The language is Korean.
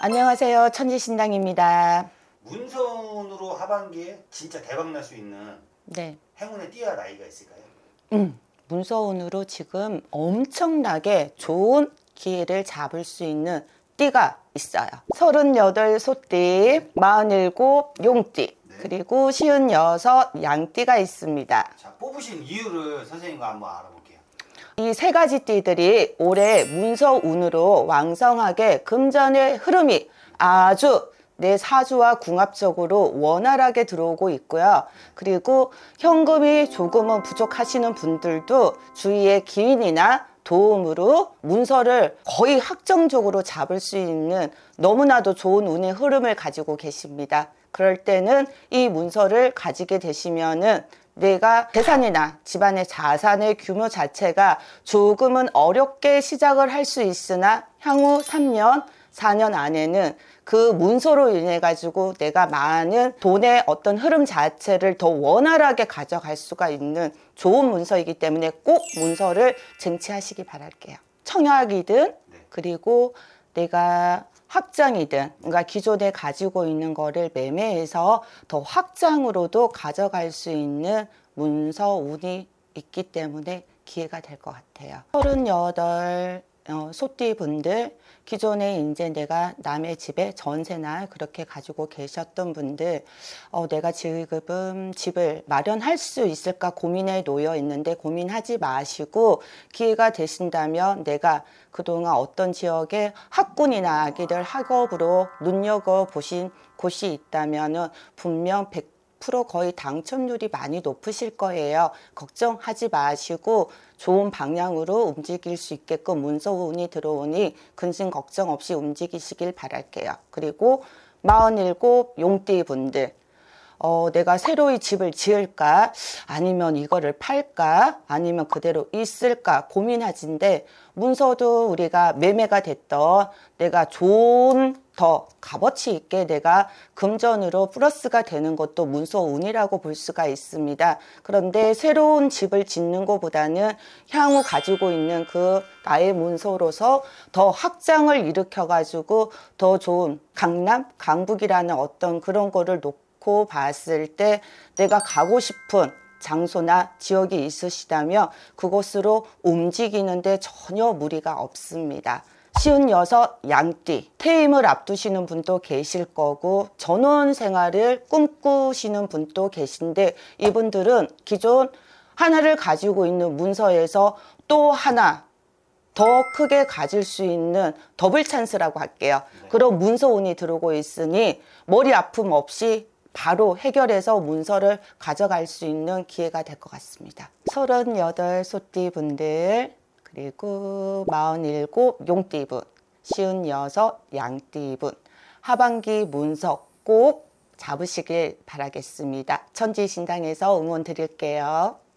안녕하세요. 천지신당입니다. 운선으로 하반기에 진짜 대박 날 수 있는 네. 행운의 띠와 나이가 있을까요? 음, 문서운으로 지금 엄청나게 좋은 기회를 잡을 수 있는 띠가 있어요. 38 소띠, 47 용띠, 네. 그리고 56 양띠가 있습니다. 자, 뽑으신 이유를 선생님과 한번 알아볼게요. 이 세 가지 띠들이 올해 문서 운으로 왕성하게 금전의 흐름이 아주 내 사주와 궁합적으로 원활하게 들어오고 있고요. 그리고 현금이 조금은 부족하시는 분들도 주위의 기인이나 도움으로 문서를 거의 확정적으로 잡을 수 있는 너무나도 좋은 운의 흐름을 가지고 계십니다. 그럴 때는 이 문서를 가지게 되시면은 내가 재산이나 집안의 자산의 규모 자체가 조금은 어렵게 시작을 할 수 있으나 향후 3년, 4년 안에는 그 문서로 인해 가지고 내가 많은 돈의 어떤 흐름 자체를 더 원활하게 가져갈 수가 있는 좋은 문서이기 때문에 꼭 문서를 쟁취하시기 바랄게요. 청약이든 네. 그리고 내가 확장이든 그러 그러니까 기존에 가지고 있는 거를 매매해서 더 확장으로도 가져갈 수 있는 문서 운이 있기 때문에 기회가 될 것 같아요. 38 어, 소띠분들, 기존에 이제 내가 남의 집에 전세나 그렇게 가지고 계셨던 분들, 어, 내가 지금 집을 마련할 수 있을까 고민에 놓여 있는데 고민하지 마시고 기회가 되신다면 내가 그동안 어떤 지역에 학군이나 아기들 학업으로 눈여겨보신 곳이 있다면 분명 백 5로 거의 당첨률이 많이 높으실 거예요. 걱정하지 마시고 좋은 방향으로 움직일 수 있게끔 문서운이 들어오니 근심 걱정 없이 움직이시길 바랄게요. 그리고 47 용띠 분들 어, 내가 새로이 집을 지을까? 아니면 이거를 팔까? 아니면 그대로 있을까? 고민하진데 문서도 우리가 매매가 됐던 내가 좋은 더 값어치 있게 내가 금전으로 플러스가 되는 것도 문서운이라고 볼 수가 있습니다. 그런데 새로운 집을 짓는 것보다는 향후 가지고 있는 그 나의 문서로서 더 확장을 일으켜가지고 더 좋은 강남, 강북이라는 어떤 그런 거를 놓고 봤을 때 내가 가고 싶은 장소나 지역이 있으시다면 그곳으로 움직이는데 전혀 무리가 없습니다. 쉬운 여섯 양띠 퇴임을 앞두시는 분도 계실 거고 전원 생활을 꿈꾸시는 분도 계신데 이분들은 기존 하나를 가지고 있는 문서에서 또 하나 더 크게 가질 수 있는 더블 찬스라고 할게요. 네. 그런 문서운이 들어오고 있으니 머리 아픔 없이 바로 해결해서 문서를 가져갈 수 있는 기회가 될 것 같습니다. 38소띠 분들 그리고 47 용띠분, 56 양띠분, 하반기 문서꼭 잡으시길 바라겠습니다. 천지신당에서 응원 드릴게요.